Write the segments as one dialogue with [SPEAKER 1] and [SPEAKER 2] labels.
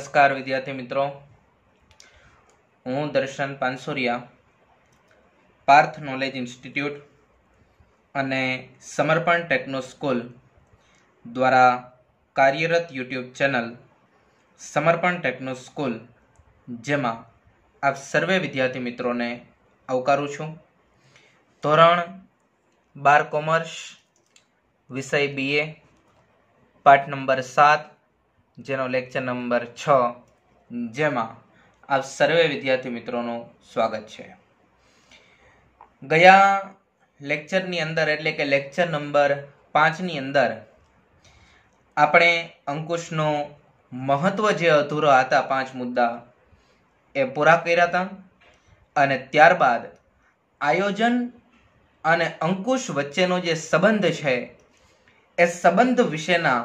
[SPEAKER 1] નમસ્કાર વિદ્યાર્થી મિત્રો હું દર્શન પાનસુરિયા પાર્થ નોલેજ ઇન્સ્ટિટ્યૂટ અને સમર્પણ ટેકનો સ્કૂલ દ્વારા કાર્યરત YouTube channel Samarpan techno school જેમાં આપ સર્વે વિદ્યાર્થી મિત્રોને આવકારું છું ધોરણ બાર કોમર્સ વિષય બીએ પાઠ નંબર સાત જેનો લેક્ચર નંબર છ જેમાં આ સર્વે વિદ્યાર્થી મિત્રોનું સ્વાગત છે ગયા લેક્ચરની અંદર એટલે કે લેક્ચર નંબર પાંચની અંદર આપણે અંકુશનો મહત્ત્વ જે અધૂરો હતા પાંચ મુદ્દા એ પૂરા કર્યા હતા અને ત્યારબાદ આયોજન અને અંકુશ વચ્ચેનો જે સંબંધ છે એ સંબંધ વિશેના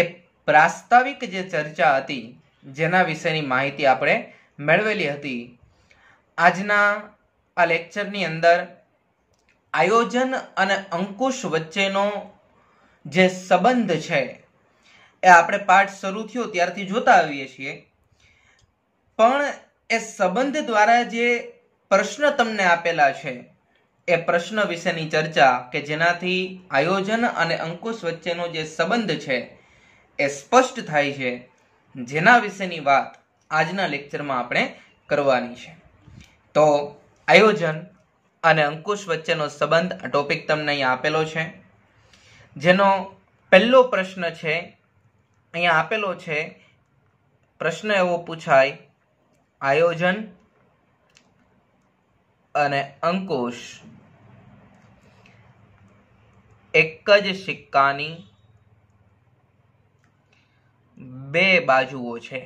[SPEAKER 1] એ પ્રાસ્તાવિક જે ચર્ચા હતી જેના વિશેની માહિતી આપણે મેળવેલી હતી આજના આ લેક્ચરની અંદર આયોજન અને અંકુશ વચ્ચેનો જે સંબંધ છે એ આપણે પાઠ શરૂ થયો ત્યારથી જોતા આવીએ છીએ પણ એ સંબંધ દ્વારા જે પ્રશ્ન તમને આપેલા છે એ પ્રશ્ન વિશેની ચર્ચા કે જેનાથી આયોજન અને અંકુશ વચ્ચેનો જે સંબંધ છે એ સ્પષ્ટ થાય છે જેના વિશેની વાત આજના લેક્ચરમાં આપણે કરવાની છે તો આયોજન અને અંકુશ વચ્ચેનો સંબંધ ટોપિક તમને અહીંયા આપેલો છે જેનો પહેલો પ્રશ્ન છે અહીંયા આપેલો છે પ્રશ્ન એવો પૂછાય આયોજન અને અંકુશ એક જ સિક્કાની બે બાજુઓ છે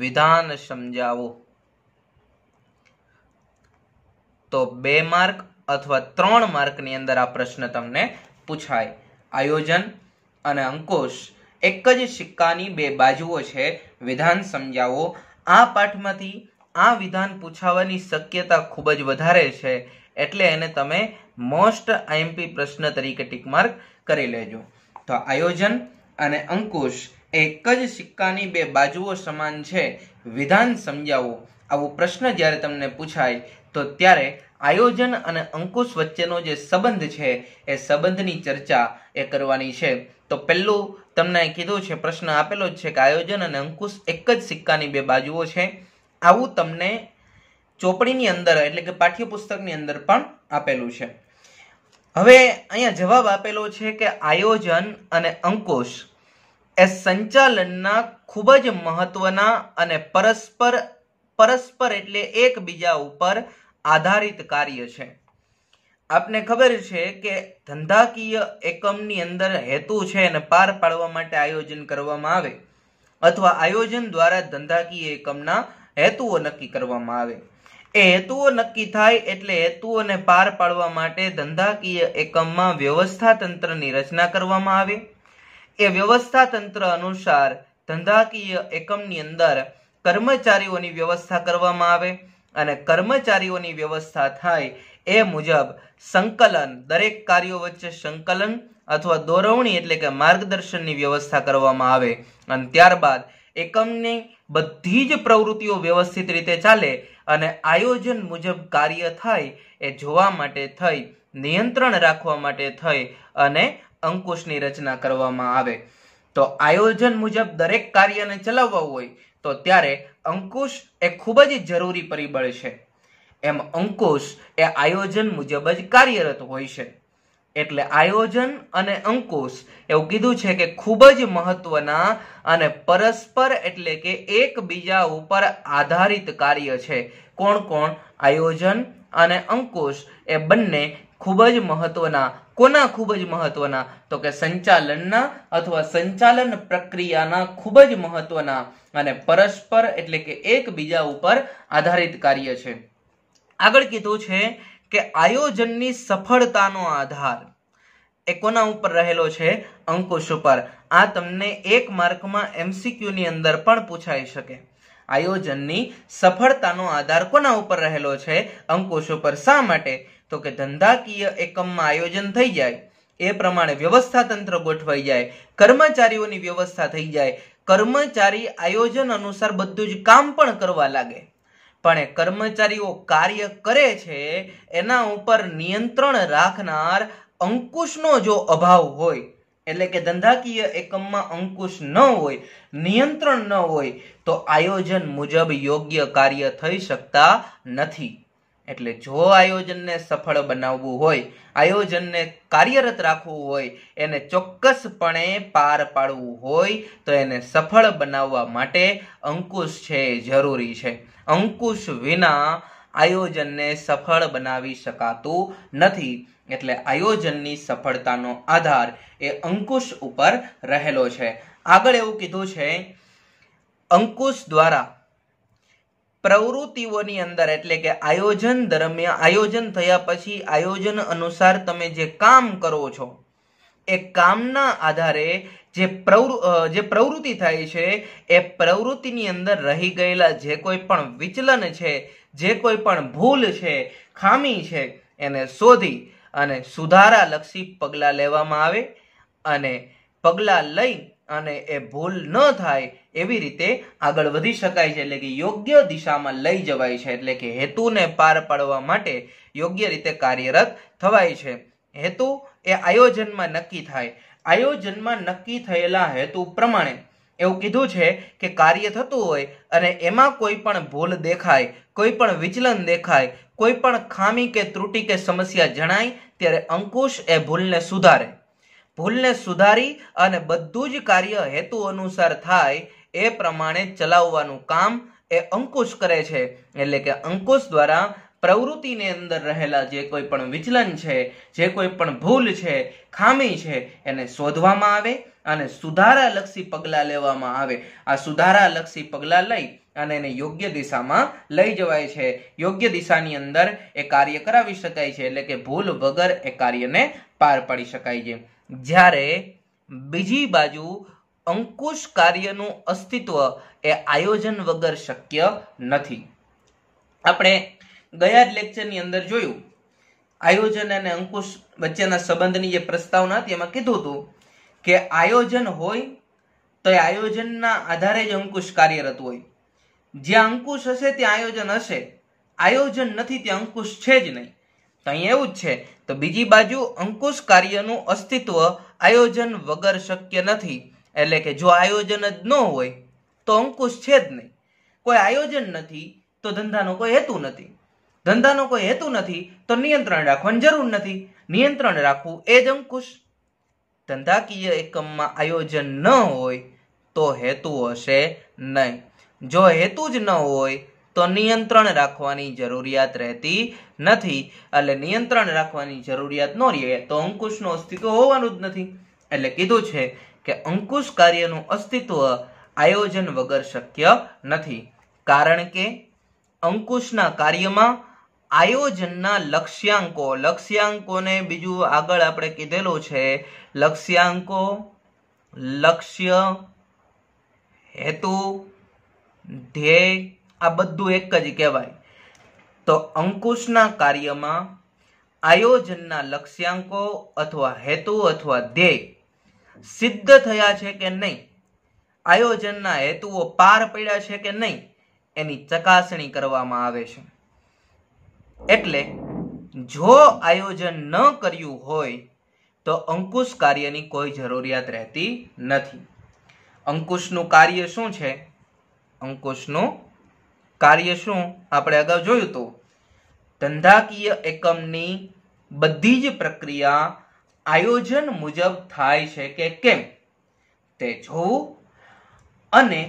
[SPEAKER 1] વિધાન સમજાવો તો બે માર્ક અથવા ત્રણ માર્કની અંદર આ પ્રશ્ન તમને પૂછાય આયોજન અને અંકુશ એક જ સિક્કાની બે બાજુઓ છે વિધાન સમજાવો આ પાઠમાંથી આ વિધાન પૂછાવાની શક્યતા ખૂબ જ વધારે છે એટલે એને તમે મોસ્ટ આઈએમપી પ્રશ્ન તરીકે ટીક માર્ક કરી લેજો તો આયોજન અને અંકુશ એક જ સિક્કાની બે બાજુઓ સમાન છે વિધાન સમજાવો આવો પ્રશ્ન જ્યારે તમને પૂછાય તો ત્યારે આયોજન અને અંકુશ વચ્ચેનો જે સંબંધ છે એ સંબંધની ચર્ચા એ કરવાની છે તો પહેલું તમને કીધું છે પ્રશ્ન આપેલો જ છે કે આયોજન અને અંકુશ એક જ સિક્કાની બે બાજુઓ છે આવું તમને ચોપડીની અંદર એટલે કે પાઠ્યપુસ્તકની અંદર પણ આપેલું છે હવે અહીંયા જવાબ આપેલો છે કે આયોજન અને અંકુશ એ સંચાલનના ખૂબ જ મહત્વના અને પરસ્પર પરસ્પર એટલે એકબીજા ઉપર આધારિત કાર્ય છે આપને ખબર છે કે ધંધાકીય એકમની અંદર હેતુ છે અને પાર પાડવા માટે આયોજન કરવામાં આવે અથવા આયોજન દ્વારા ધંધાકીય એકમના હેતુઓ નક્કી કરવામાં આવે એ હેતુઓ નક્કી થાય એટલે હેતુઓને પાર પાડવા માટે ધંધાકીય એકમમાં વ્યવસ્થા તંત્રની રચના કરવામાં આવે એ વ્યવસ્થા તંત્ર અનુસાર ધંધાકીય એકમની અંદર કર્મચારીઓની વ્યવસ્થા કરવામાં આવે અને કર્મચારીઓની વ્યવસ્થા થાય એ મુજબ સંકલન દરેક કાર્યો વચ્ચે સંકલન અથવા દોરવણી એટલે કે માર્ગદર્શનની વ્યવસ્થા કરવામાં આવે અને ત્યારબાદ એકમની બધી જ પ્રવૃત્તિઓ વ્યવસ્થિત રીતે ચાલે અને આયોજન મુજબ કાર્ય થાય એ જોવા માટે થઈ નિયંત્રણ રાખવા માટે થઈ અને અંકુશની રચના કરવામાં આવે તો આયોજન મુજબ દરેક કાર્યને ચલાવવા હોય તો ત્યારે અંકુશ એ ખૂબ જ જરૂરી પરિબળ છે એમ અંકુશ એ આયોજન મુજબ જ કાર્યરત હોય છે એટલે આયોજન અને અંકુશ એવું કીધું છે કે ખૂબ જ મહત્વના અને પરસ્પર એટલે કે એકબીજા ઉપર આધારિત કાર્ય છે કોણ કોણ આયોજન અને અંકુશ એ બંને ખૂબ જ મહત્વના કોના ખૂબ જ મહત્વના તો કે સંચાલનના અથવા સંચાલન પ્રક્રિયાના ખૂબ જ મહત્વના અને પરસ્પર એટલે કે એકબીજા ઉપર આધારિત કાર્ય છે આગળ કીધું છે કે આયોજનની સફળતાનો આધાર એ કોના ઉપર રહેલો છે અંકુશ ઉપર આ તમને એક માર્કમાં એમસીક્યુની અંદર પણ પૂછાઈ શકે આયોજનની સફળતાનો આધાર કોના ઉપર રહેલો છે અંકુશો પર શા માટે તો કે ધંધાકીય એકમમાં આયોજન થઈ જાય એ પ્રમાણે વ્યવસ્થા તંત્ર ગોઠવાઈ જાય કર્મચારીઓની વ્યવસ્થા થઈ જાય કર્મચારી આયોજન અનુસાર બધું જ કામ પણ કરવા લાગે પણ એ કર્મચારીઓ કાર્ય કરે છે એના ઉપર નિયંત્રણ રાખનાર અંકુશનો જો અભાવ હોય એટલે કે ધંધાકીય એકમમાં અંકુશ ન હોય નિયંત્રણ ન હોય તો આયોજન મુજબ યોગ્ય કાર્ય થઈ શકતા નથી એટલે જો આયોજનને સફળ બનાવવું હોય આયોજનને કાર્યરત રાખવું હોય એને ચોક્કસપણે પાર પાડવું હોય તો એને સફળ બનાવવા માટે અંકુશ છે જરૂરી છે અંકુશ વિના આયોજનને સફળ બનાવી શકાતું નથી એટલે આયોજનની સફળતાનો આધાર એ અંકુશ ઉપર રહેલો છે આગળ એવું કીધું છે અંકુશ દ્વારા પ્રવૃત્તિઓની અંદર એટલે કે આયોજન દરમિયાન આયોજન થયા પછી આયોજન અનુસાર તમે જે કામ કરો છો એ કામના આધારે જે પ્રવૃ જે પ્રવૃત્તિ થાય છે એ પ્રવૃત્તિની અંદર રહી ગયેલા જે કોઈ પણ વિચલન છે જે કોઈ પણ ભૂલ છે ખામી છે એને શોધી અને સુધારાલક્ષી પગલાં લેવામાં આવે અને પગલાં લઈ અને એ ભૂલ ન થાય એવી રીતે આગળ વધી શકાય છે એટલે કે યોગ્ય દિશામાં લઈ જવાય છે એટલે કે હેતુને પાર પાડવા માટે યોગ્ય રીતે કાર્યરત થવાય છે હેતુ એ આયોજનમાં નક્કી થાય આયોજનમાં નક્કી થયેલા હેતુ પ્રમાણે એવું કીધું છે કે કાર્ય થતું હોય અને એમાં કોઈ પણ ભૂલ દેખાય કોઈ પણ વિચલન દેખાય કોઈ પણ ખામી કે ત્રુટિ કે સમસ્યા જણાય ત્યારે અંકુશ એ ભૂલને સુધારે ભૂલને સુધારી અને બધું જ કાર્ય હેતુ અનુસાર થાય એ પ્રમાણે ચલાવવાનું કામ એ અંકુશ કરે છે એટલે કે અંકુશ દ્વારા પ્રવૃત્તિની અંદર રહેલા જે કોઈ પણ વિચલન છે જે કોઈ પણ ભૂલ છે ખામી છે એને શોધવામાં આવે અને સુધારાલક્ષી પગલાં લેવામાં આવે આ સુધારાલક્ષી પગલાં લઈ અને એને યોગ્ય દિશામાં લઈ જવાય છે યોગ્ય દિશાની અંદર એ કાર્ય કરાવી શકાય છે એટલે કે ભૂલ વગર એ કાર્યને પાર પાડી શકાય છે જ્યારે બીજી બાજુ અંકુશ કાર્યનું અસ્તિત્વ એ આયોજન વગર શક્ય નથી આપણે ગયા જ લેક્ચરની અંદર જોયું આયોજન અને અંકુશ વચ્ચેના સંબંધની જે પ્રસ્તાવના હતી એમાં કીધું હતું કે આયોજન હોય તો એ આયોજનના આધારે જ અંકુશ કાર્યરત હોય જ્યાં અંકુશ હશે ત્યાં આયોજન હશે આયોજન નથી ત્યાં અંકુશ છે જ નહીં તો અહીં એવું જ છે તો બીજી બાજુ અંકુશ કાર્યનું અસ્તિત્વ આયોજન વગર શક્ય નથી એટલે કે જો આયોજન જ ન હોય તો અંકુશ છે જ નહીં કોઈ આયોજન નથી તો ધંધાનો કોઈ હેતુ નથી ધંધાનો કોઈ હેતુ નથી તો નિયંત્રણ રાખવાની જરૂર નથી નિયંત્રણ રાખવું એ જ અંકુશ ધંધાકીય એકમમાં આયોજન ન હોય તો હેતુ હશે નહીં જો હેતુ જ ન હોય તો નિયંત્રણ રાખવાની જરૂરિયાત રહેતી નથી એટલે નિયંત્રણ રાખવાની જરૂરિયાત ન રહે તો અંકુશનું અસ્તિત્વ હોવાનું જ નથી એટલે કીધું છે કે અંકુશ કાર્યનું અસ્તિત્વ આયોજન વગર શક્ય નથી કારણ કે અંકુશના કાર્યમાં આયોજનના લક્ષ્યાંકો લક્ષ્યાંકોને બીજું આગળ આપણે કીધેલું છે લક્ષ્યાંકો લક્ષ્ય હેતુ ધ્યેય આ બધું એક જ કહેવાય તો અંકુશના કાર્યમાં આયોજનના લક્ષ્યાંકો અથવા હેતુ અથવા ધ્યેય સિદ્ધ થયા છે કે નહીં આયોજનના હેતુઓ પાર પડ્યા છે કે નહીં એની ચકાસણી કરવામાં આવે છે એટલે જો આયોજન ન કર્યું હોય તો અંકુશ કાર્યની કોઈ જરૂરિયાત રહેતી નથી અંકુશનું કાર્ય શું છે અંકુશનું કાર્ય શું આપણે અગાઉ જોયું તો ધંધાકીય એકમની બધી જ પ્રક્રિયા આયોજન મુજબ થાય છે કે કેમ તે જોવું અને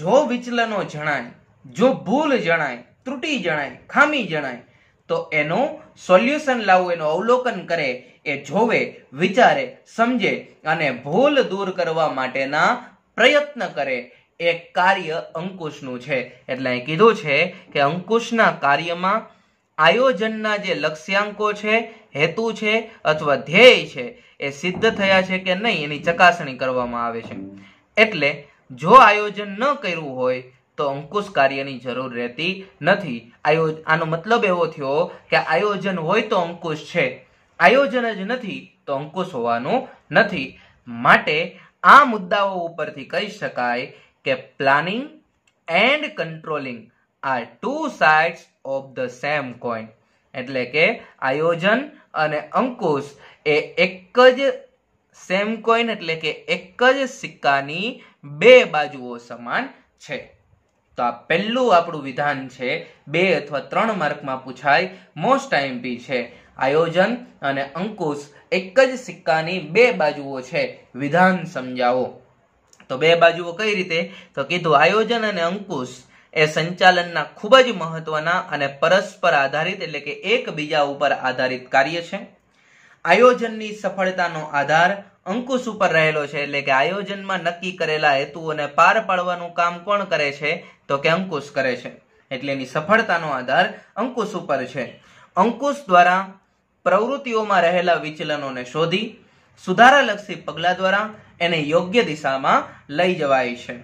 [SPEAKER 1] જો વિચલનો જણાય જો ભૂલ જણાય ત્રુટિ જણાય ખામી જણાય તો એનો સોલ્યુશન લાવવું એનું અવલોકન કરે એ જોવે વિચારે સમજે અને ભૂલ દૂર કરવા માટેના પ્રયત્ન કરે એ કાર્ય અંકુશનું છે એટલે અહીં કીધું છે કે અંકુશના કાર્યમાં આયોજનના જે લક્ષ્યાંકો છે હેતુ છે અથવા ધ્યેય છે એ સિદ્ધ થયા છે કે નહીં એની ચકાસણી કરવામાં આવે છે એટલે જો આયોજન ન કર્યું હોય તો અંકુશ કાર્યની જરૂર રહેતી નથી આનો મતલબ એવો થયો કે આયોજન હોય તો અંકુશ છે આયોજન જ નથી તો અંકુશ હોવાનું નથી માટે આ મુદ્દાઓ ઉપરથી કહી શકાય કે planning and controlling are two sides of the same coin એટલે કે આયોજન અને અંકુશ એ એક જ સેમ કોઈન એટલે કે એક જ સિક્કાની બે બાજુઓ સમાન છે તો આ પહેલું આપણું વિધાન છે બે અથવા ત્રણ માર્કમાં પૂછાય મોસ્ટ આઈએમપી છે આયોજન અને અંકુશ એક જ સિક્કાની બે બાજુઓ છે વિધાન સમજાવો તો બે બાજુઓ કઈ રીતે તો કીધું આયોજન અને અંકુશ એ સંચાલનના ખૂબ જ મહત્વના અને પરસ્પર આધારિત એટલે કે એકબીજા ઉપર આધારિત કાર્ય છે આયોજનની સફળતાનો આધાર અંકુશ ઉપર રહેલો છે એટલે કે આયોજનમાં નક્કી કરેલા હેતુઓને પાર પાડવાનું કામ કોણ કરે છે તો કે અંકુશ કરે છે એટલે એની સફળતાનો આધાર અંકુશ ઉપર છે અંકુશ દ્વારા પ્રવૃત્તિઓમાં રહેલા વિચલનોને શોધી સુધારાલક્ષી પગલાં દ્વારા એને યોગ્ય દિશામાં લઈ જવાય છે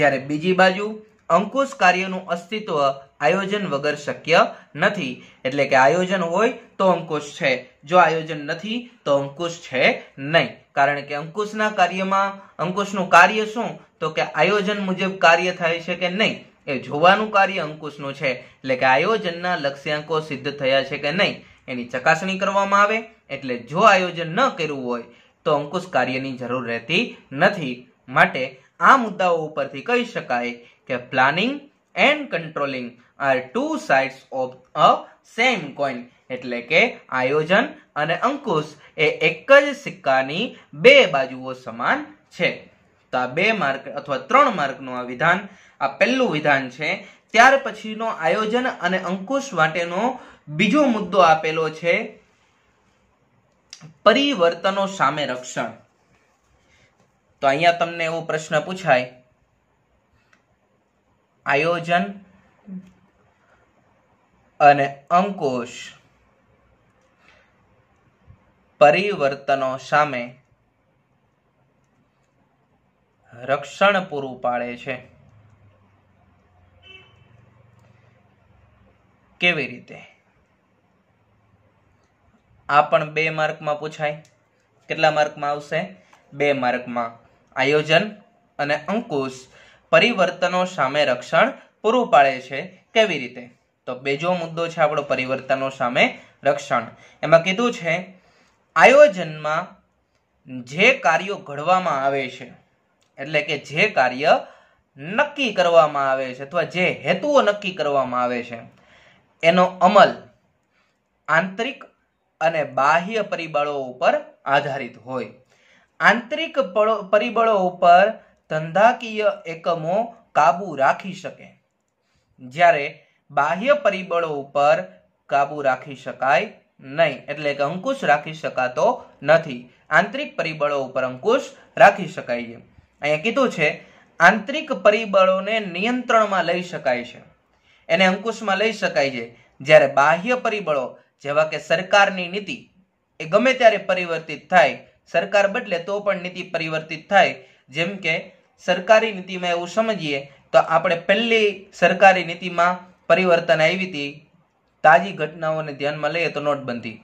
[SPEAKER 1] જ્યારે બીજી બાજુ અંકુશ કાર્યનું અસ્તિત્વ આયોજન વગર શક્ય નથી એટલે કે આયોજન હોય તો અંકુશ છે જો આયોજન નથી તો અંકુશ છે નહીં કારણ કે અંકુશના કાર્યમાં અંકુશનું કાર્ય શું તો કે આયોજન મુજબ કાર્ય થાય છે કે નહીં એ જોવાનું કાર્ય અંકુશનું છે એટલે કે આયોજનના લક્ષ્યાંકો સિદ્ધ થયા છે કે નહીં એની ચકાસણી કરવામાં આવે એટલે જો આયોજન ન કર્યું હોય તો અંકુશ કાર્યની જરૂર રહેતી નથી માટે આ મુદ્દાઓ ઉપરથી કહી શકાય કે planning and controlling are two sides of a same coin એટલે કે આયોજન અને અંકુશ એ એક જ સિક્કાની બે બાજુઓ સમાન છે તો આ બે માર્ક અથવા ત્રણ માર્કનું આ વિધાન આ પહેલું વિધાન છે ત્યાર પછીનો આયોજન અને અંકુશ માટેનો બીજો મુદ્દો આપેલો છે પરિવર્તનો સામે રક્ષણ તો અહીંયા તમને એવો પ્રશ્ન પૂછાય આયોજન અને અંકુશ પરિવર્તનો સામે રક્ષણ પૂરું પાડે છે કેવી રીતે આ પણ બે માર્કમાં પૂછાય કેટલા માર્કમાં આવશે બે માર્કમાં આયોજન અને અંકુશ પરિવર્તનો સામે રક્ષણ પૂરું પાડે છે કેવી રીતે તો બીજો મુદ્દો છે આપણો પરિવર્તનો સામે રક્ષણ એમાં કીધું છે આયોજનમાં જે કાર્યો ઘડવામાં આવે છે એટલે કે જે કાર્ય નક્કી કરવામાં આવે છે અથવા જે હેતુઓ નક્કી કરવામાં આવે છે એનો અમલ આંતરિક અને બાહ્ય પરિબળો ઉપર આધારિત હોય આંતરિક પરિબળો ઉપર ધંધાકીય એકમો કાબૂ રાખી શકે જ્યારે બાહ્ય પરિબળો ઉપર કાબૂ રાખી શકાય નહીં એટલે કે અંકુશ રાખી શકાતો નથી આંતરિક પરિબળો ઉપર અંકુશ રાખી શકાય છે અહીંયા કીધું છે આંતરિક પરિબળોને નિયંત્રણમાં લઈ શકાય છે એને અંકુશમાં લઈ શકાય છે જ્યારે બાહ્ય પરિબળો જેવા કે સરકારની નીતિ એ ગમે ત્યારે પરિવર્તિત થાય સરકાર બદલે તો પણ નીતિ પરિવર્તિત થાય જેમ કે સરકારી નીતિમાં એવું સમજીએ તો આપણે પહેલી સરકારી નીતિમાં પરિવર્તન આવી હતી તાજી ઘટનાઓને ધ્યાનમાં લઈએ તો નોટબંધી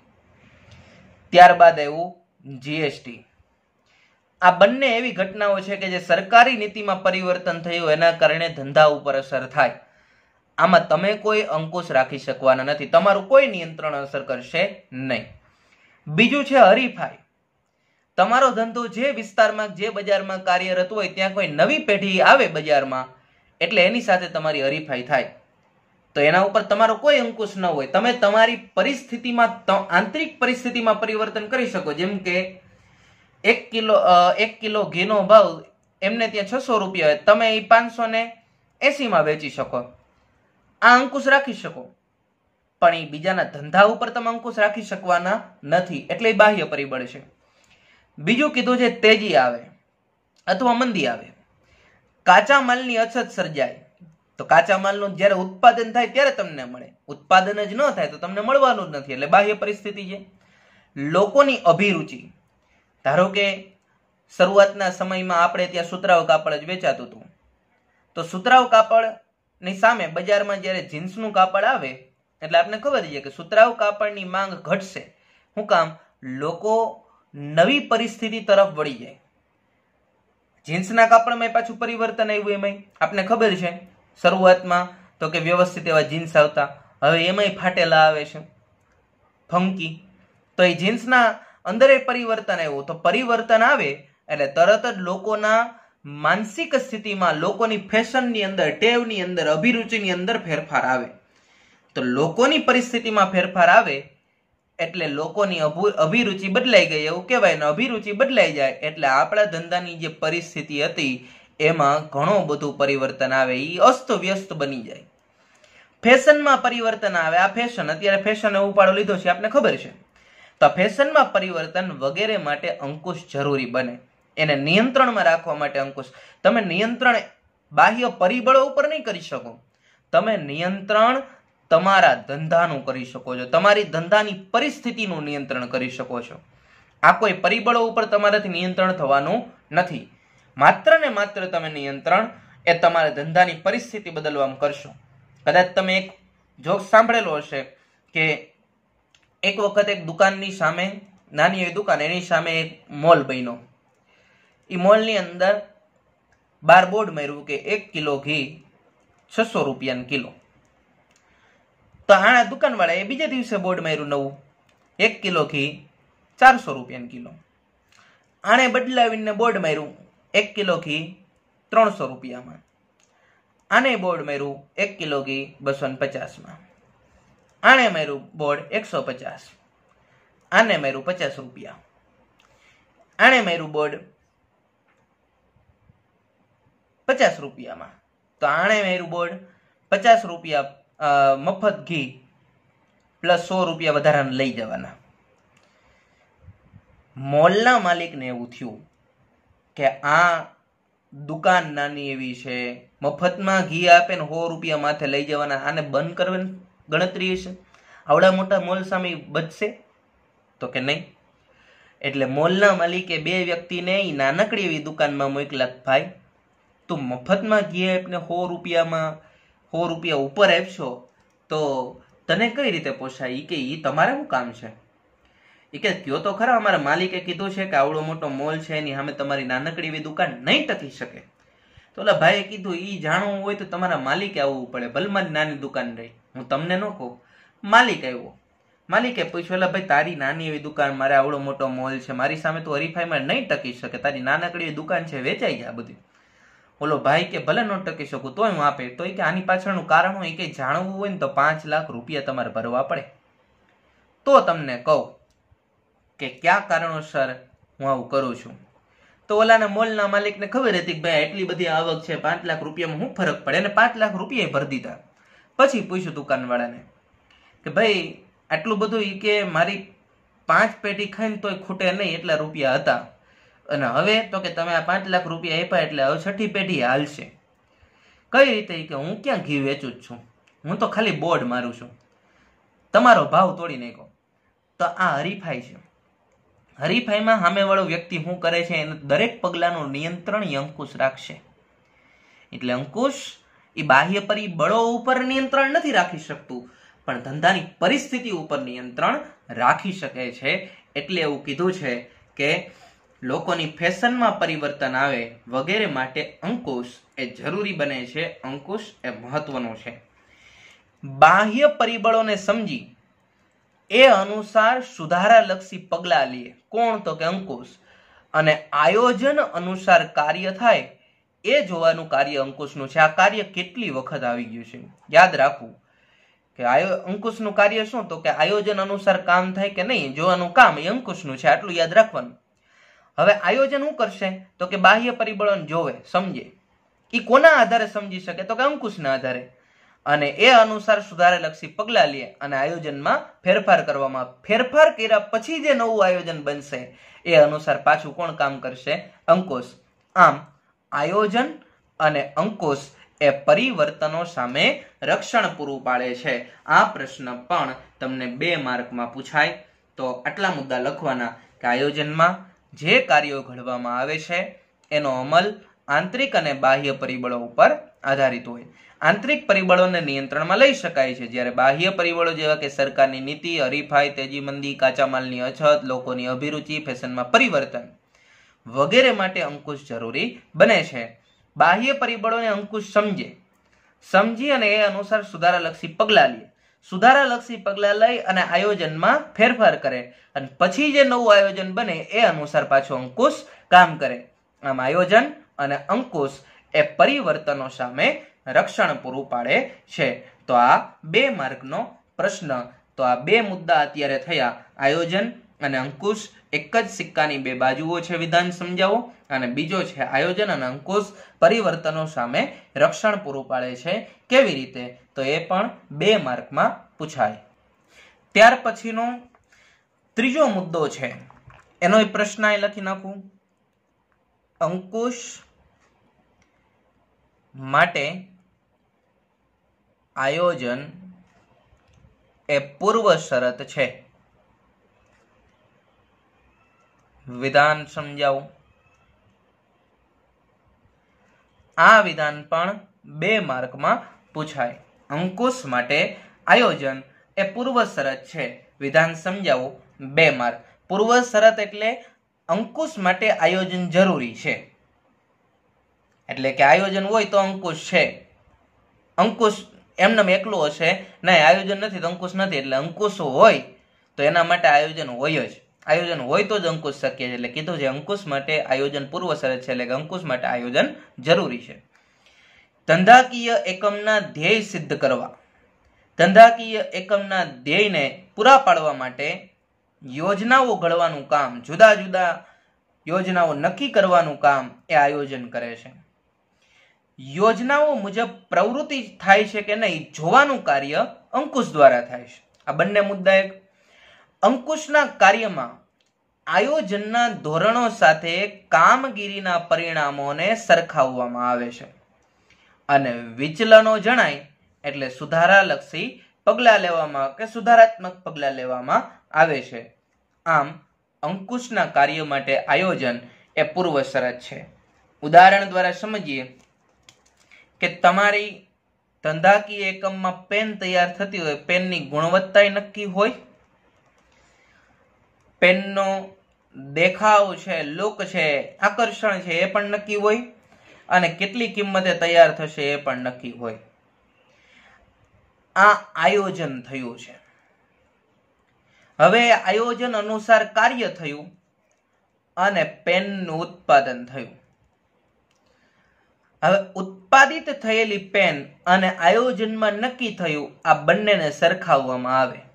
[SPEAKER 1] ત્યારબાદ આવ્યું જીએસટી આ બંને એવી ઘટનાઓ છે કે જે સરકારી નીતિમાં પરિવર્તન થયું એના કારણે ધંધા ઉપર અસર થાય આમાં તમે કોઈ અંકુશ રાખી શકવાના નથી તમારું કોઈ નિયંત્રણ અસર કરશે નહીં બીજું છે હરીફાઈ તમારો ધંધો જે વિસ્તારમાં જે બજારમાં કાર્યરત હોય ત્યાં કોઈ નવી પેઢી આવે બજારમાં એટલે એની સાથે તમારી હરીફાઈ થાય તો એના ઉપર તમારો કોઈ અંકુશ ન હોય તમે તમારી પરિસ્થિતિમાં આંતરિક પરિસ્થિતિમાં પરિવર્તન કરી શકો જેમ કે એક કિલો એક કિલો ઘીનો ભાવ એમને ત્યાં છસો રૂપિયા હોય તમે એ પાંચસો ને એસીમાં વેચી શકો આ અંકુશ રાખી શકો પણ એ બીજાના ધંધા ઉપર તમે અંકુશ રાખી શકવાના નથી એટલે બાહ્ય પરિબળ છે બીજું કીધું છે તેજી આવે અથવા મંદી આવે કાચા માલની અછત સર્જાય તો કાચા માલનું જ્યારે ઉત્પાદન થાય ત્યારે તમને મળે ઉત્પાદન જ ન થાય તો તમને મળવાનું જ નથી એટલે બાહ્ય પરિસ્થિતિ છે લોકોની અભિરુચિ ધારો કે શરૂઆતના સમયમાં આપણે ત્યાં સુતરાવ કાપડ જ વેચાતું હતું તો સુતરાવ કાપડની સામે બજારમાં જ્યારે જીન્સનું કાપડ આવે એટલે આપને ખબર છે કે સુતરાવ કાપડની માંગ ઘટશે હું કામ લોકો નવી પરિસ્થિતિ તરફ વળી જાય જીન્સના કાપડમાં પાછું પરિવર્તન આવ્યું એમાંય આપને ખબર છે શરૂઆતમાં તો કે વ્યવસ્થિત એવા જીન્સ આવતા હવે એમાંય ફાટેલા આવે છે ફંકી તો એ જીન્સના અંદરે પરિવર્તન આવ્યું તો પરિવર્તન આવે એટલે તરત જ લોકોના માનસિક સ્થિતિમાં લોકોની ફેશનની અંદર ટેવની અંદર અભિરુચિની અંદર ફેરફાર આવે તો લોકોની પરિસ્થિતિમાં ફેરફાર આવે એટલે લોકોની અભિરુચિ બદલાઈ ગઈ એવું કહેવાય ને અભિરુચિ બદલાઈ જાય એટલે આપણા ધંધાની જે પરિસ્થિતિ હતી એમાં ઘણું બધું પરિવર્તન આવે એ અસ્ત વ્યસ્ત બની જાય ફેશનમાં પરિવર્તન આવે આ ફેશન અત્યારે ફેશને ઉપાડો લીધો છે આપને ખબર છે તો ફેશનમાં પરિવર્તન વગેરે માટે અંકુશ જરૂરી બને એને નિયંત્રણમાં રાખવા માટે અંકુશ તમે નિયંત્રણ બાહ્ય પરિબળો ઉપર નહીં કરી શકો તમે નિયંત્રણ તમારા ધંધાનું કરી શકો છો તમારી ધંધાની પરિસ્થિતિનું નિયંત્રણ કરી શકો છો આ કોઈ પરિબળો ઉપર તમારાથી નિયંત્રણ થવાનું નથી માત્ર ને માત્ર તમે નિયંત્રણ એ તમારા ધંધાની પરિસ્થિતિ બદલવામાં કરશો કદાચ તમે એક જોક સાંભળેલો હશે કે એક વખત એક દુકાનની સામે નાની એવી દુકાન એની સામે એક મોલ બન્યો એ મોલની અંદર બાર બોર્ડ માર્યું કે એક કિલો ઘી છસો રૂપિયાનું કિલો તો હાણા દુકાનવાળાએ બીજા દિવસે બોર્ડ માર્યું નવું એક કિલો ઘી ચારસો રૂપિયાનું કિલો આણે બદલાવીને બોર્ડ માર્યું એક કિલો ઘી ત્રણસો રૂપિયામાં આને બોર્ડ માર્યું એક કિલો ઘી બસો ને પચાસમાં આણે માર્યું બોર્ડ એકસો પચાસ આને માર્યું પચાસ રૂપિયા આણે માર્યું બોર્ડ પચાસ રૂપિયામાં તો આણે માર્યું બોર્ડ પચાસ રૂપિયા મફત ઘી પ્લસ સો રૂપિયા વધારાના લઈ જવાના મોલના માલિકને એવું થયું કે આ દુકાન નાની એવી છે મફતમાં ઘી આપે ને સો રૂપિયા માથે લઈ જવાના આને બંધ કરવાની ગણતરી હશે આવડા મોટા મોલ સામે બચશે તો કે નહીં એટલે મોલના માલિકે બે વ્યક્તિને એ નાનકડી એવી દુકાનમાં મોકલાત ભાઈ તું મફતમાં ઘી આપને સો રૂપિયામાં સો રૂપિયા ઉપર આપશો તો તને કઈ રીતે પોસાય એ કે એ તમારે શું કામ છે એ કે કયો તો ખરા અમારા માલિકે કીધું છે કે આવડો મોટો મોલ છે એની સામે તમારી નાનકડી એવી દુકાન નહીં ટકી શકે તો ઓલા ભાઈએ કીધું એ જાણવું હોય તો તમારા માલિકે આવવું પડે ભલમાં જ નાની દુકાન રહી હું તમને ન કહું માલિક આવ્યો માલિકે પૂછ્યું એટલે ભાઈ તારી નાની એવી દુકાન મારે આવડો મોટો મોલ છે મારી સામે તું હરીફાઈમાં નહીં ટકી શકે તારી નાનકડી દુકાન છે વેચાઈ જા બધી ઓલો ભાઈ કે ભલે નો ટકી શકું તોય હું આપે તો એ કે આની પાછળનું કારણ હોય કે જાણવું હોય ને તો પાંચ લાખ રૂપિયા તમારે ભરવા પડે તો તમને કહું કે કયા કારણોસર હું આવું કરું છું તો ઓલાના મોલના માલિકને ખબર હતી કે ભાઈ એટલી બધી આવક છે પાંચ લાખ રૂપિયામાં હું ફરક પડે અને પાંચ લાખ રૂપિયા ભરી દીધા પછી પૂછ્યું દુકાનવાળાને કે ભાઈ આટલું બધું એ કે મારી પાંચ પેટી ખાઈને તોય ખૂટે નહીં એટલા રૂપિયા હતા અને હવે તો કે તમે આ પાંચ લાખ રૂપિયા આપ્યા એટલે હવે છઠ્ઠી પેઢી હાલશે કઈ રીતે કે હું ક્યાં ઘી વેચું જ છું હું તો ખાલી બોર્ડ મારું છું તમારો ભાવ તોડી નાખો તો આ હરીફાઈ છે હરીફાઈમાં સામેવાળો વ્યક્તિ શું કરે છે એને દરેક પગલાંનું નિયંત્રણ એ અંકુશ રાખશે એટલે અંકુશ એ બાહ્ય પરિબળો ઉપર નિયંત્રણ નથી રાખી શકતું પણ ધંધાની પરિસ્થિતિ ઉપર નિયંત્રણ રાખી શકે છે એટલે એવું કીધું છે કે લોકોની ફેશનમાં પરિવર્તન આવે વગેરે માટે અંકુશ એ જરૂરી બને છે અંકુશ એ મહત્વનો છે બાહ્ય પરિબળોને સમજી એ અનુસાર સુધારાલક્ષી પગલાં લે કોણ તો કે અંકુશ અને આયોજન અનુસાર કાર્ય થાય એ જોવાનું કાર્ય અંકુશનું છે આ કાર્ય કેટલી વખત આવી ગયું છે યાદ રાખવું કે આયો અંકુશનું કાર્ય શું તો કે આયોજન અનુસાર કામ થાય કે નહીં જોવાનું કામ એ અંકુશનું છે આટલું યાદ રાખવાનું હવે આયોજન શું કરશે તો કે બાહ્ય પરિબળન જોવે સમજે એ કોના આધારે સમજી શકે તો કે અંકુશના આધારે અને એ અનુસાર સુધારેલક્ષી પગલાં લે અને આયોજનમાં ફેરફાર કરવામાં ફેરફાર કર્યા પછી જે નવું આયોજન બનશે એ અનુસાર પાછું કોણ કામ કરશે અંકુશ આમ આયોજન અને અંકુશ એ પરિવર્તનો સામે રક્ષણ પૂરું પાડે છે આ પ્રશ્ન પણ તમને બે માર્કમાં પૂછાય તો આટલા મુદ્દા લખવાના કે આયોજનમાં જે કાર્યો ઘડવામાં આવે છે એનો અમલ આંતરિક અને બાહ્ય પરિબળો ઉપર આધારિત હોય આંતરિક પરિબળોને નિયંત્રણમાં લઈ શકાય છે જ્યારે બાહ્ય પરિબળો જેવા કે સરકારની નીતિ હરીફાઈ તેજીમંદી કાચા માલની અછત લોકોની અભિરુચિ ફેશનમાં પરિવર્તન વગેરે માટે અંકુશ જરૂરી બને છે બાહ્ય પરિબળોને અંકુશ સમજે સમજી અને એ અનુસાર સુધારાલક્ષી પગલાં લે સુધારાલક્ષી પગલાં લઈ અને આયોજનમાં ફેરફાર કરે અને પછી જે નવું આયોજન બને એ અનુસાર પાછો અંકુશ કામ કરે આમ આયોજન અને અંકુશ એ પરિવર્તનો સામે રક્ષણ પૂરું પાડે છે તો આ બે માર્કનો પ્રશ્ન તો આ બે મુદ્દા અત્યારે થયા આયોજન અને અંકુશ એક જ સિક્કાની બે બાજુઓ છે વિધાન સમજાવો અને બીજો છે આયોજન અને અંકુશ પરિવર્તનો સામે રક્ષણ પૂરું પાડે છે કેવી રીતે તો એ પણ બે માર્કમાં પૂછાય ત્યાર પછીનો ત્રીજો મુદ્દો છે એનો પ્રશ્ન એ લખી નાખું અંકુશ માટે આયોજન એ પૂર્વ શરત છે વિધાન સમજાવું આ વિધાન પણ બે માર્કમાં પૂછાય અંકુશ માટે આયોજન એ પૂર્વ શરત છે વિધાન સમજાવું બે માર્ક પૂર્વ શરત એટલે અંકુશ માટે આયોજન જરૂરી છે એટલે કે આયોજન હોય તો અંકુશ છે અંકુશ એમને એકલું હશે નહીં આયોજન નથી તો અંકુશ નથી એટલે અંકુશ હોય તો એના માટે આયોજન હોય જ આયોજન હોય તો જ અંકુશ શક્ય છે એટલે કીધું છે અંકુશ માટે આયોજન પૂર્વ શરત છે એટલે કે અંકુશ માટે આયોજન જરૂરી છે ધંધાકીય એકમના ધ્યેય સિદ્ધ કરવા ધંધાકીય એકમના ધ્યેયને પૂરા પાડવા માટે યોજનાઓ ઘડવાનું કામ જુદા જુદા યોજનાઓ નક્કી કરવાનું કામ એ આયોજન કરે છે યોજનાઓ મુજબ પ્રવૃત્તિ થાય છે કે નહીં જોવાનું કાર્ય અંકુશ દ્વારા થાય છે આ બંને મુદ્દા એક અંકુશના કાર્યમાં આયોજનના ધોરણો સાથે કામગીરીના પરિણામોને સરખાવવામાં આવે છે અને વિચલનો જણાય એટલે સુધારાલક્ષી પગલાં લેવામાં કે સુધારાત્મક પગલાં લેવામાં આવે છે આમ અંકુશના કાર્ય માટે આયોજન એ પૂર્વ શરત છે ઉદાહરણ દ્વારા સમજીએ કે તમારી ધંધાકીય એકમમાં પેન તૈયાર થતી હોય પેનની ગુણવત્તા નક્કી હોય પેનનો દેખાવ છે લુક છે આકર્ષણ છે એ પણ નક્કી હોય અને કેટલી કિંમતે તૈયાર થશે એ પણ નક્કી હોય આ આયોજન થયું છે હવે આયોજન અનુસાર કાર્ય થયું અને પેનનું ઉત્પાદન થયું હવે ઉત્પાદિત થયેલી પેન અને આયોજનમાં નક્કી થયું આ બંનેને સરખાવવામાં આવે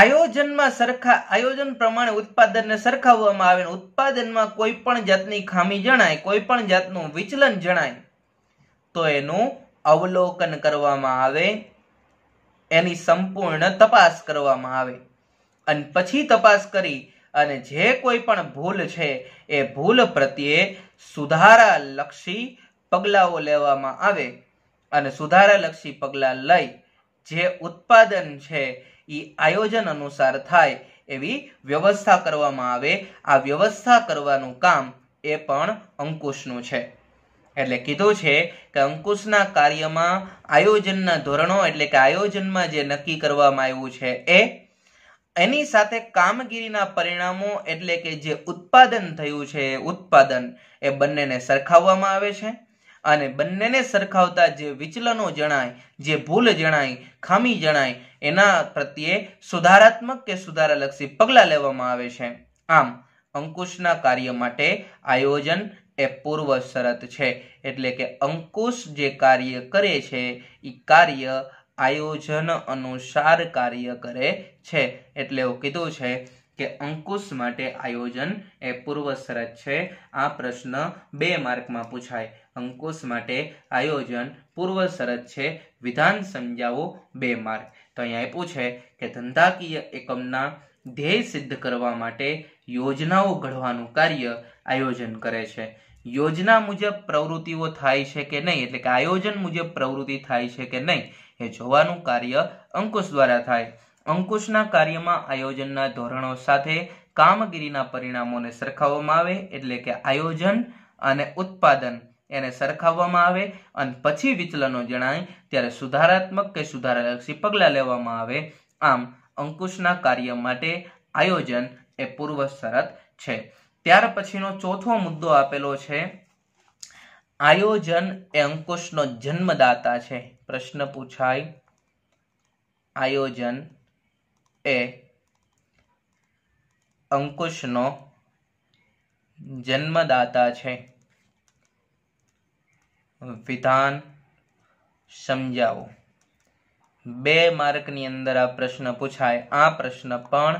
[SPEAKER 1] આયોજનમાં સરખા આયોજન પ્રમાણે ઉત્પાદનને સરખાવવામાં આવે ઉત્પાદનમાં કોઈ પણ જાતની ખામી જણાય કોઈ પણ જાતનું વિચલન જણાય તો એનું અવલોકન કરવામાં આવે એની સંપૂર્ણ તપાસ કરવામાં આવે અને પછી તપાસ કરી અને જે કોઈ પણ ભૂલ છે એ ભૂલ પ્રત્યે સુધારા લક્ષી પગલાઓ લેવામાં આવે અને સુધારાલક્ષી પગલાં લઈ જે ઉત્પાદન છે એ આયોજન અનુસાર થાય એવી વ્યવસ્થા કરવામાં આવે આ વ્યવસ્થા કરવાનું કામ એ પણ અંકુશનું છે એટલે કીધું છે કે અંકુશના કાર્યમાં આયોજનના ધોરણો એટલે કે આયોજનમાં જે નક્કી કરવામાં આવ્યું છે એ એની સાથે કામગીરીના પરિણામો એટલે કે જે ઉત્પાદન થયું છે ઉત્પાદન એ બંનેને સરખાવવામાં આવે છે અને બંનેને સરખાવતા જે વિચલનો જણાય જે ભૂલ જણાય ખામી જણાય એના પ્રત્યે સુધારાત્મક કે સુધારાલક્ષી પગલાં લેવામાં આવે છે આમ અંકુશના કાર્ય માટે આયોજન એ પૂર્વ શરત છે એટલે કે અંકુશ જે કાર્ય કરે છે એ કાર્ય આયોજન અનુસાર કાર્ય કરે છે એટલે એવું કીધું છે કે અંકુશ માટે આયોજન એ પૂર્વ શરત છે આ પ્રશ્ન બે માર્કમાં પૂછાય અંકુશ માટે આયોજન પૂર્વ શરત છે વિધાન સમજાવો બે માર્ક તો અહીંયા એ પૂછે કે ધંધાકીય એકમના ધ્યેય સિદ્ધ કરવા માટે યોજનાઓ ઘડવાનું કાર્ય આયોજન કરે છે યોજના મુજબ પ્રવૃત્તિઓ થાય છે કે નહીં એટલે કે આયોજન મુજબ પ્રવૃત્તિ થાય છે કે નહીં એ જોવાનું કાર્ય અંકુશ દ્વારા થાય અંકુશના કાર્યમાં આયોજનના ધોરણો સાથે કામગીરીના પરિણામોને સરખાવવામાં આવે એટલે કે આયોજન અને ઉત્પાદન એને સરખાવવામાં આવે અને પછી વિચલનો જણાય ત્યારે સુધારાત્મક કે સુધારાલક્ષી પગલાં લેવામાં આવે આમ અંકુશના કાર્ય માટે આયોજન એ પૂર્વ શરત છે ત્યાર પછીનો ચોથો મુદ્દો આપેલો છે આયોજન એ અંકુશનો જન્મદાતા છે પ્રશ્ન પૂછાય આયોજન એ અંકુશનો જન્મદાતા છે વિધાન સમજાવો બે માર્કની અંદર આ પ્રશ્ન પૂછાય આ પ્રશ્ન પણ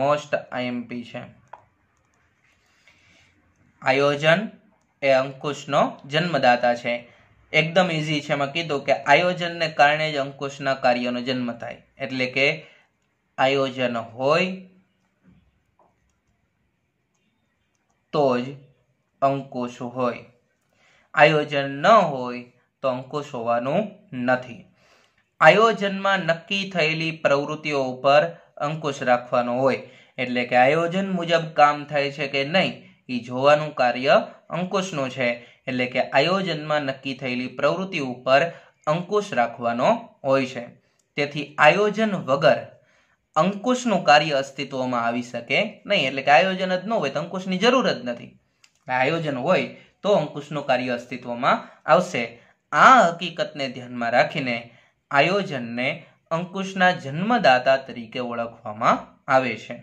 [SPEAKER 1] મોસ્ટ આઈએમપી છે આયોજન એ અંકુશનો જન્મદાતા છે એકદમ ઇઝી છે એમાં કીધું કે આયોજનને કારણે જ અંકુશના કાર્યનો જન્મ થાય એટલે કે આયોજન હોય તો જ અંકુશ હોય આયોજન ન હોય તો અંકુશ હોવાનું નથી આયોજનમાં નક્કી થયેલી પ્રવૃત્તિઓ ઉપર અંકુશ રાખવાનો હોય એટલે કે આયોજન મુજબ કામ થાય છે કે નહીં એ જોવાનું કાર્ય અંકુશનું છે એટલે કે આયોજનમાં નક્કી થયેલી પ્રવૃત્તિ ઉપર અંકુશ રાખવાનો હોય છે તેથી આયોજન વગર અંકુશનું કાર્ય અસ્તિત્વમાં આવી શકે નહીં એટલે કે આયોજન જ ન હોય તો અંકુશની જરૂર જ નથી આયોજન હોય તો અંકુશનું કાર્ય અસ્તિત્વમાં આવશે આ હકીકતને ધ્યાનમાં રાખીને આયોજનને અંકુશના જન્મદાતા તરીકે ઓળખવામાં આવે છે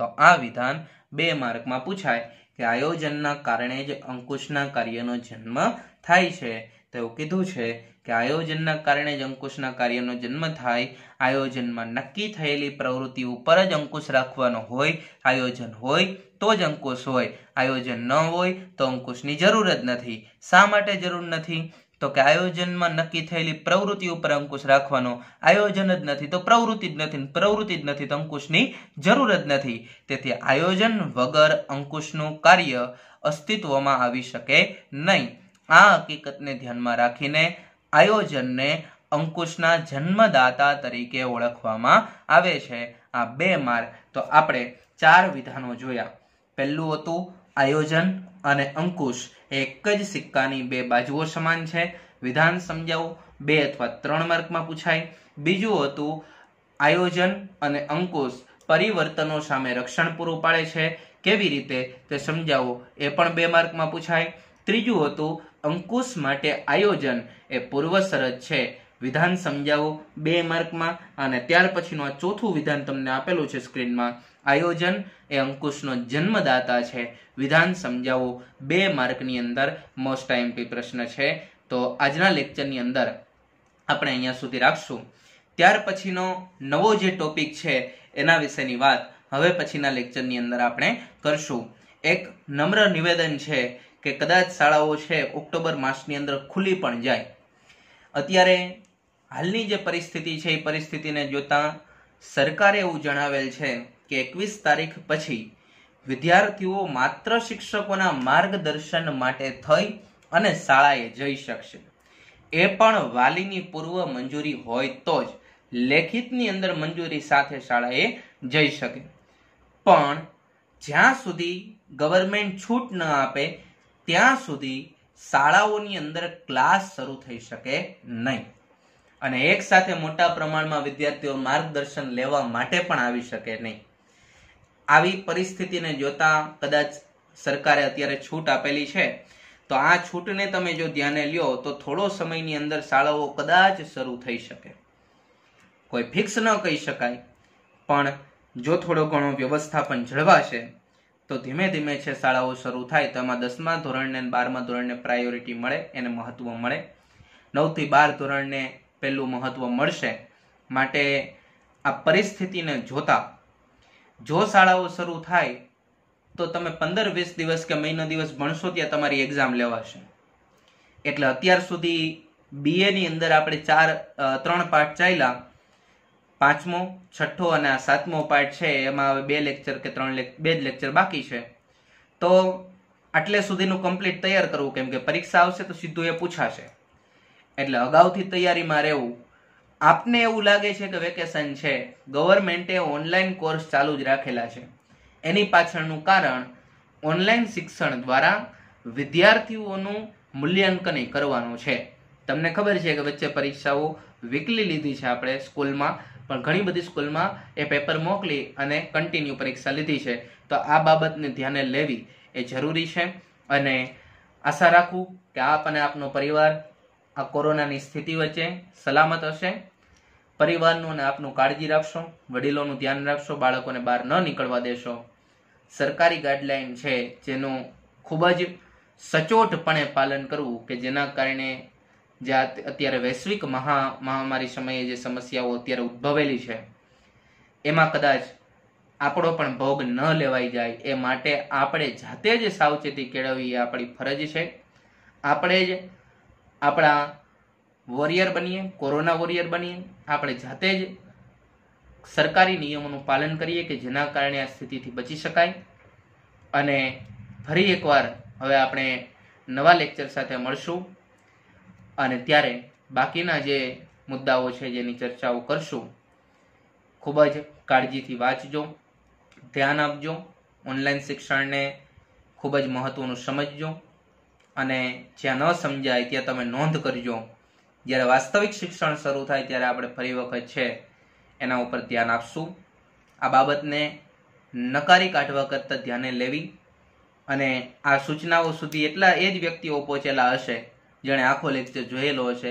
[SPEAKER 1] તો આ વિધાન બે માર્કમાં પૂછાય કે આયોજનના કારણે જ અંકુશના કાર્યનો જન્મ થાય છે તેવું કીધું છે કે આયોજનના કારણે જ અંકુશના કાર્યનો જન્મ થાય આયોજનમાં નક્કી થયેલી પ્રવૃત્તિ ઉપર જ અંકુશ રાખવાનો હોય આયોજન હોય તો જ અંકુશ હોય આયોજન ન હોય તો અંકુશની જરૂર જ નથી શા માટે જરૂર નથી તો કે આયોજનમાં નક્કી થયેલી પ્રવૃત્તિ ઉપર અંકુશ રાખવાનો આયોજન જ નથી તો પ્રવૃત્તિ જ નથી પ્રવૃત્તિ જ નથી તો અંકુશની જરૂર જ નથી તેથી આયોજન વગર અંકુશનું કાર્ય અસ્તિત્વમાં આવી શકે નહીં આ હકીકતને ધ્યાનમાં રાખીને આયોજનને અંકુશના જન્મદાતા તરીકે ઓળખવામાં આવે છે આ બે માર્ગ તો આપણે ચાર વિધાનો જોયા પહેલું હતું આયોજન અને અંકુશ એક જ સિક્કાની બે બાજુઓ સમાન છે વિધાન સમજાવું બે અથવા ત્રણ માર્કમાં પૂછાય બીજું હતું આયોજન અને અંકુશ પરિવર્તનો સામે રક્ષણ પૂરું પાડે છે કેવી રીતે તે સમજાવો એ પણ બે માર્કમાં પૂછાય ત્રીજું હતું અંકુશ માટે આયોજન એ પૂર્વ શરત છે વિધાન સમજાવો બે માર્કમાં અને ત્યાર પછીનું આ ચોથું વિધાન તમને આપેલું છે સ્ક્રીનમાં આયોજન એ અંકુશનો જન્મદાતા છે વિધાન સમજાવો બે માર્કની અંદર મોસ્ટ આઈએમપી પ્રશ્ન છે તો આજના લેક્ચરની અંદર આપણે અહીંયા સુધી રાખશું ત્યાર પછીનો નવો જે ટોપિક છે એના વિશેની વાત હવે પછીના લેક્ચરની અંદર આપણે કરશું એક નમ્ર નિવેદન છે કે કદાચ શાળાઓ છે ઓક્ટોબર માસની અંદર ખુલી પણ જાય અત્યારે હાલની જે પરિસ્થિતિ છે એ પરિસ્થિતિને જોતા સરકારે એવું જણાવેલ છે કે એકવીસ તારીખ પછી વિદ્યાર્થીઓ માત્ર શિક્ષકોના માર્ગદર્શન માટે થઈ અને શાળાએ જઈ શકશે એ પણ વાલીની પૂર્વ મંજૂરી હોય તો જ લેખિતની અંદર મંજૂરી સાથે શાળાએ જઈ શકે પણ જ્યાં સુધી ગવર્મેન્ટ છૂટ ન આપે ત્યાં સુધી શાળાઓની અંદર ક્લાસ શરૂ થઈ શકે નહીં અને એક સાથે મોટા પ્રમાણમાં વિદ્યાર્થીઓ માર્ગદર્શન લેવા માટે પણ આવી શકે નહીં આવી પરિસ્થિતિને જોતા કદાચ સરકારે અત્યારે છૂટ આપેલી છે તો આ છૂટને તમે જો ધ્યાને લ્યો તો થોડો સમયની અંદર શાળાઓ કદાચ શરૂ થઈ શકે કોઈ ફિક્સ ન કહી શકાય પણ જો થોડો ઘણો વ્યવસ્થાપન જળવાશે તો ધીમે ધીમે છે શાળાઓ શરૂ થાય તો એમાં દસમા ધોરણને બારમા ધોરણને પ્રાયોરિટી મળે એને મહત્ત્વ મળે નવથી બાર ધોરણને પહેલું મહત્ત્વ મળશે માટે આ પરિસ્થિતિને જોતા જો શાળાઓ શરૂ થાય તો તમે પંદર વીસ દિવસ કે મહિનો દિવસ ભણશો ત્યાં તમારી એક્ઝામ લેવાશે એટલે અત્યાર સુધી બીએની અંદર આપણે ચાર ત્રણ પાર્ટ ચાલ્યા પાંચમો છઠ્ઠો અને આ સાતમો પાર્ટ છે એમાં હવે બે લેક્ચર કે ત્રણ બે જ લેક્ચર બાકી છે તો આટલે સુધીનું કમ્પ્લીટ તૈયાર કરવું કેમ કે પરીક્ષા આવશે તો સીધું એ પૂછાશે એટલે અગાઉથી તૈયારીમાં રહેવું આપને એવું લાગે છે કે વેકેશન છે ગવર્મેન્ટે ઓનલાઈન કોર્સ ચાલુ જ રાખેલા છે એની પાછળનું કારણ ઓનલાઈન શિક્ષણ દ્વારા વિદ્યાર્થીઓનું મૂલ્યાંકન કરવાનું છે તમને ખબર છે કે વચ્ચે પરીક્ષાઓ વીકલી લીધી છે આપણે સ્કૂલમાં પણ ઘણી બધી સ્કૂલમાં એ પેપર મોકલી અને કન્ટિન્યુ પરીક્ષા લીધી છે તો આ બાબતને ધ્યાને લેવી એ જરૂરી છે અને આશા રાખું કે આપ અને આપનો પરિવાર આ કોરોનાની સ્થિતિ વચ્ચે સલામત હશે પરિવારનું અને આપનું કાળજી રાખશો વડીલોનું ધ્યાન રાખશો બાળકોને બહાર ન નીકળવા દેશો સરકારી ગાઈડલાઈન છે જેનું ખૂબ જ સચોટપણે પાલન કરવું કે જેના કારણે જે અત્યારે વૈશ્વિક મહા મહામારી સમયે જે સમસ્યાઓ અત્યારે ઉદ્ભવેલી છે એમાં કદાચ આપણો પણ ભોગ ન લેવાઈ જાય એ માટે આપણે જાતે જ સાવચેતી કેળવવી એ આપણી ફરજ છે આપણે જ આપણા વોરિયર બનીએ કોરોના વોરિયર બનીએ આપણે જાતે જ સરકારી નિયમોનું પાલન કરીએ કે જેના કારણે આ સ્થિતિથી બચી શકાય અને ફરી એકવાર હવે આપણે નવા લેક્ચર સાથે મળશું અને ત્યારે બાકીના જે મુદ્દાઓ છે જેની ચર્ચાઓ કરશું ખૂબ જ કાળજીથી વાંચજો ધ્યાન આપજો ઓનલાઈન શિક્ષણને ખૂબ જ મહત્વનું સમજજો અને જ્યાં ન સમજાય ત્યાં તમે નોંધ કરજો જ્યારે વાસ્તવિક શિક્ષણ શરૂ થાય ત્યારે આપણે ફરી વખત છે એના ઉપર ધ્યાન આપશું આ બાબતને નકારી કાઢવા કરતાં ધ્યાને લેવી અને આ સૂચનાઓ સુધી એટલા એ જ વ્યક્તિઓ પહોંચેલા હશે જેણે આખો લેક્ચર જોયેલો હશે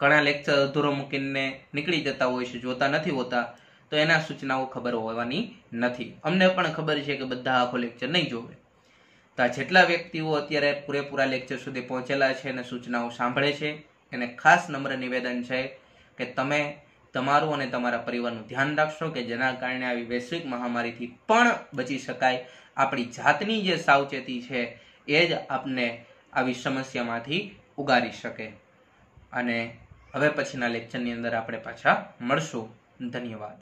[SPEAKER 1] ઘણા લેક્ચર અધૂરો મૂકીને નીકળી જતા હોય છે જોતા નથી હોતા તો એના સૂચનાઓ ખબર હોવાની નથી અમને પણ ખબર છે કે બધા આખો લેક્ચર નહીં જોવે તો આ જેટલા વ્યક્તિઓ અત્યારે પૂરેપૂરા લેક્ચર સુધી પહોંચેલા છે અને સૂચનાઓ સાંભળે છે એને ખાસ નમ્ર નિવેદન છે કે તમે તમારું અને તમારા પરિવારનું ધ્યાન રાખશો કે જેના કારણે આવી વૈશ્વિક મહામારીથી પણ બચી શકાય આપણી જાતની જે સાવચેતી છે એ જ આપને આવી સમસ્યામાંથી ઉગારી શકે અને હવે પછીના લેક્ચરની અંદર આપણે પાછા મળશું ધન્યવાદ